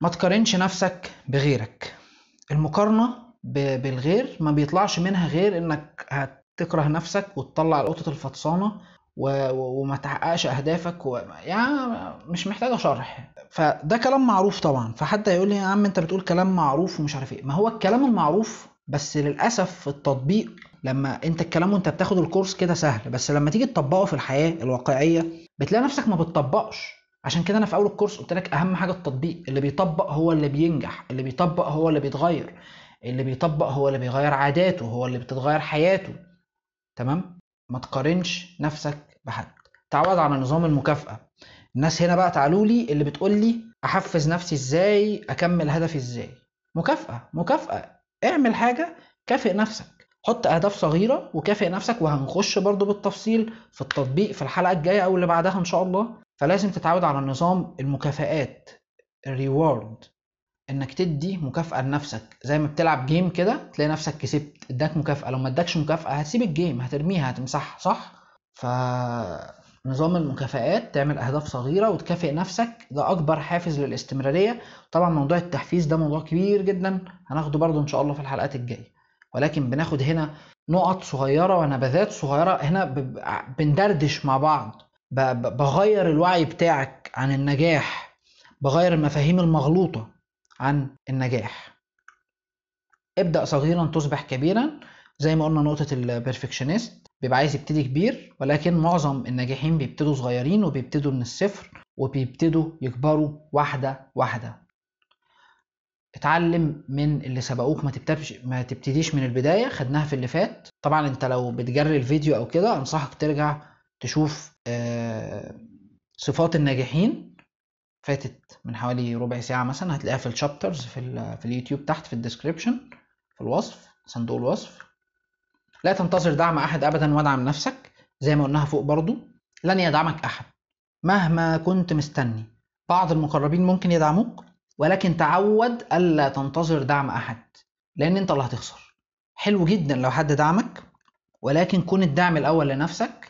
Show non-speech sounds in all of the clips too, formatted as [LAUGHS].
ما تقارنش نفسك بغيرك المقارنة بالغير ما بيطلعش منها غير انك هتكره نفسك وتطلع القطة الفطسانة وما تحققش اهدافك و... يعني مش محتاجة شرح فده كلام معروف طبعا فحد هيقول لي يا عم انت بتقول كلام معروف ومش عارف ايه ما هو الكلام المعروف بس للاسف التطبيق لما انت الكلام وانت بتاخد الكورس كده سهل بس لما تيجي تطبقه في الحياه الواقعيه بتلاقي نفسك ما بتطبقش عشان كده انا في اول الكورس قلت لك اهم حاجه التطبيق اللي بيطبق هو اللي بينجح اللي بيطبق هو اللي بيتغير اللي بيطبق هو اللي بيغير عاداته هو اللي بتتغير حياته تمام ما تقارنش نفسك بحد تعود على نظام المكافاه الناس هنا بقى تعالوا لي اللي بتقول لي احفز نفسي ازاي اكمل هدفي ازاي مكافاه مكافاه اعمل حاجه كافئ نفسك حط اهداف صغيره وكافئ نفسك وهنخش برضو بالتفصيل في التطبيق في الحلقه الجايه او اللي بعدها ان شاء الله فلازم تتعود على نظام المكافآت الريورد انك تدي مكافاه لنفسك زي ما بتلعب جيم كده تلاقي نفسك كسبت اداك مكافاه لو ما اداكش مكافاه هتسيب الجيم هترميها هتمسحها صح فنظام المكافآت تعمل اهداف صغيره وتكافئ نفسك ده اكبر حافز للاستمراريه طبعا موضوع التحفيز ده موضوع كبير جدا هناخده برضو ان شاء الله في الحلقات الجايه ولكن بناخد هنا نقط صغيره ونبذات صغيره هنا بندردش مع بعض بغير الوعي بتاعك عن النجاح بغير المفاهيم المغلوطة عن النجاح ابدأ صغيرا تصبح كبيرا زي ما قلنا نقطة البرفكشنست بيبقى عايز يبتدي كبير ولكن معظم الناجحين بيبتدوا صغيرين وبيبتدوا من الصفر وبيبتدوا يكبروا واحدة واحدة اتعلم من اللي سبقوك ما تبتديش ما تبتديش من البداية خدناها في اللي فات طبعا انت لو بتجري الفيديو او كده انصحك ترجع تشوف آه، صفات الناجحين فاتت من حوالي ربع ساعة مثلا هتلاقيها في الشابترز في, في اليوتيوب تحت في الديسكريبشن في الوصف صندوق الوصف لا تنتظر دعم أحد أبدا وادعم نفسك زي ما قلناها فوق برضو لن يدعمك أحد مهما كنت مستني بعض المقربين ممكن يدعموك ولكن تعود ألا تنتظر دعم أحد لأن أنت اللي هتخسر حلو جدا لو حد دعمك ولكن كن الدعم الأول لنفسك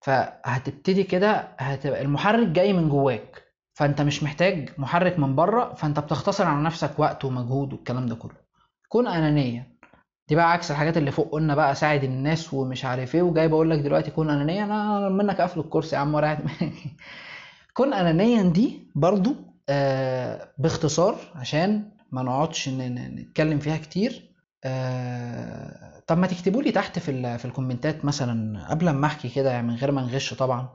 فهتبتدي كده هتبقى المحرك جاي من جواك فانت مش محتاج محرك من بره فانت بتختصر على نفسك وقت ومجهود والكلام ده كله كن انانيا دي بقى عكس الحاجات اللي فوق قلنا بقى ساعد الناس ومش عارف ايه وجاي بقول لك دلوقتي كن انانيا انا منك اقفل الكرسي يا عم ورا [LAUGHS] كن انانيا دي برضو آه باختصار عشان ما نقعدش نتكلم فيها كتير آه طب ما تكتبوا لي تحت في في الكومنتات مثلا قبل ما احكي كده يعني من غير ما نغش طبعا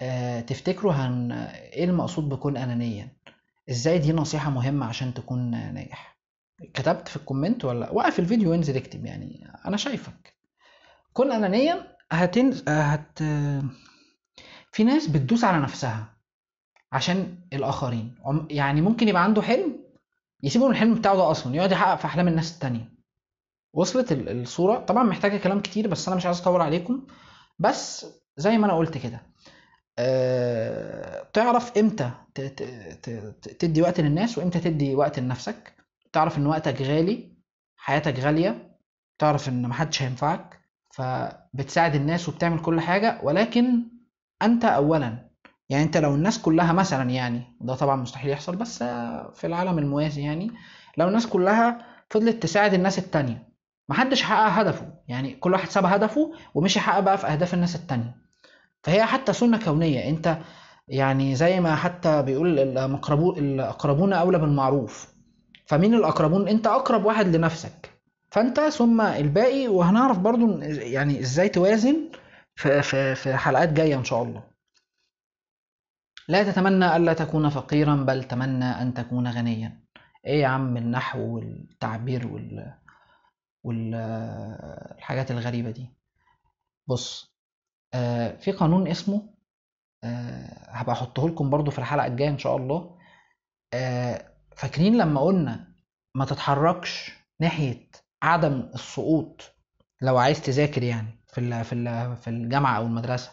آه تفتكروا هن ايه المقصود بكون انانيا ازاي دي نصيحة مهمة عشان تكون ناجح كتبت في الكومنت ولا وقف الفيديو وانزل اكتب يعني انا شايفك كن انانيا هتن... هت في ناس بتدوس على نفسها عشان الاخرين يعني ممكن يبقى عنده حلم يسيبهم الحلم بتاعه ده اصلا يقعد يحقق في احلام الناس التانية وصلت الصورة طبعا محتاجة كلام كتير بس أنا مش عايز أطول عليكم بس زي ما أنا قلت كده آه، تعرف امتى تدي وقت للناس وامتى تدي وقت لنفسك تعرف ان وقتك غالي حياتك غالية تعرف ان محدش هينفعك فبتساعد الناس وبتعمل كل حاجة ولكن انت اولا يعني انت لو الناس كلها مثلا يعني ده طبعا مستحيل يحصل بس في العالم الموازي يعني لو الناس كلها فضلت تساعد الناس التانية محدش حقق هدفه يعني كل واحد ساب هدفه ومشي يحقق بقى في اهداف الناس التانية فهي حتى سنة كونية انت يعني زي ما حتى بيقول الاقربون اولى بالمعروف فمين الاقربون انت اقرب واحد لنفسك فانت ثم الباقي وهنعرف برضو يعني ازاي توازن في, في, في حلقات جاية ان شاء الله لا تتمنى ألا تكون فقيرا بل تمنى أن تكون غنيا إيه يا عم النحو والتعبير وال... والحاجات الغريبة دي بص آه في قانون اسمه آه هبقى احطه لكم برضو في الحلقة الجاية ان شاء الله آه فاكرين لما قلنا ما تتحركش ناحية عدم السقوط لو عايز تذاكر يعني في في في الجامعة او المدرسة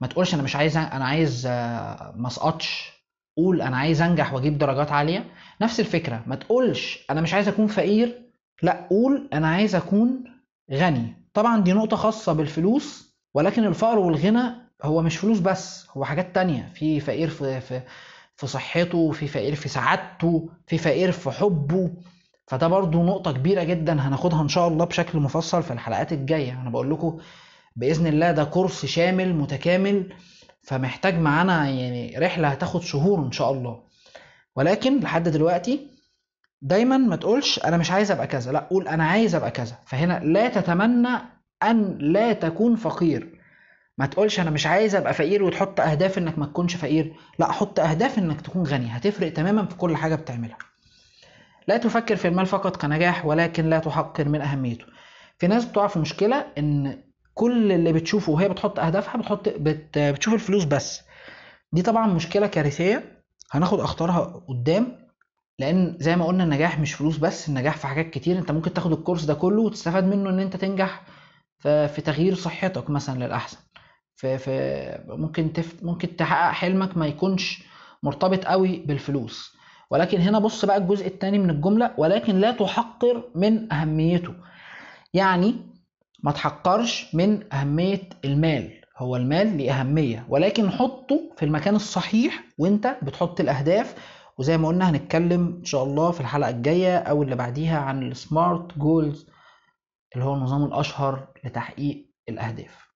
ما تقولش انا مش عايز انا عايز آه، ما اسقطش قول انا عايز انجح واجيب درجات عالية نفس الفكرة ما تقولش انا مش عايز اكون فقير لا قول انا عايز اكون غني طبعا دي نقطه خاصه بالفلوس ولكن الفقر والغنى هو مش فلوس بس هو حاجات تانية في فقير في في, في صحته في فقير في سعادته في فقير في حبه فده برضو نقطة كبيرة جدا هناخدها إن شاء الله بشكل مفصل في الحلقات الجاية أنا بقول لكم بإذن الله ده كورس شامل متكامل فمحتاج معانا يعني رحلة هتاخد شهور إن شاء الله ولكن لحد دلوقتي دايما ما تقولش انا مش عايز ابقى كذا لا قول انا عايز ابقى كذا فهنا لا تتمنى ان لا تكون فقير ما تقولش انا مش عايز ابقى فقير وتحط اهداف انك ما تكونش فقير لا حط اهداف انك تكون غني هتفرق تماما في كل حاجه بتعملها لا تفكر في المال فقط كنجاح ولكن لا تحقر من اهميته في ناس بتقع في مشكله ان كل اللي بتشوفه وهي بتحط اهدافها بتحط بت... بتشوف الفلوس بس دي طبعا مشكله كارثيه هناخد اخطارها قدام لان زي ما قلنا النجاح مش فلوس بس النجاح في حاجات كتير انت ممكن تاخد الكورس ده كله وتستفاد منه ان انت تنجح في, تغيير صحتك مثلا للاحسن في, في ممكن تف ممكن تحقق حلمك ما يكونش مرتبط قوي بالفلوس ولكن هنا بص بقى الجزء الثاني من الجمله ولكن لا تحقر من اهميته يعني ما تحقرش من اهميه المال هو المال ليه اهميه ولكن حطه في المكان الصحيح وانت بتحط الاهداف وزي ما قلنا هنتكلم ان شاء الله في الحلقه الجايه او اللي بعديها عن السمارت جولز اللي هو النظام الاشهر لتحقيق الاهداف